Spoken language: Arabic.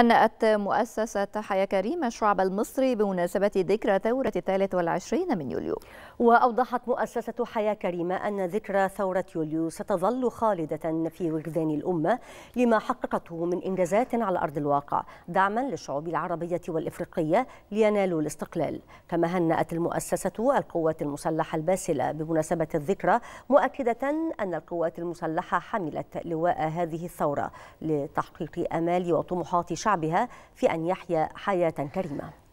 هنأت مؤسسة حياة كريمة الشعب المصري بمناسبة ذكرى ثورة الثالث والعشرين من يوليو وأوضحت مؤسسة حياة كريمة أن ذكرى ثورة يوليو ستظل خالدة في وجدان الأمة لما حققته من إنجازات على أرض الواقع دعما للشعوب العربية والإفريقية لينالوا الاستقلال كما هنأت المؤسسة القوات المسلحة الباسلة بمناسبة الذكرى مؤكدة أن القوات المسلحة حملت لواء هذه الثورة لتحقيق آمال وطموحات شعبها في أن يحيا حياة كريمة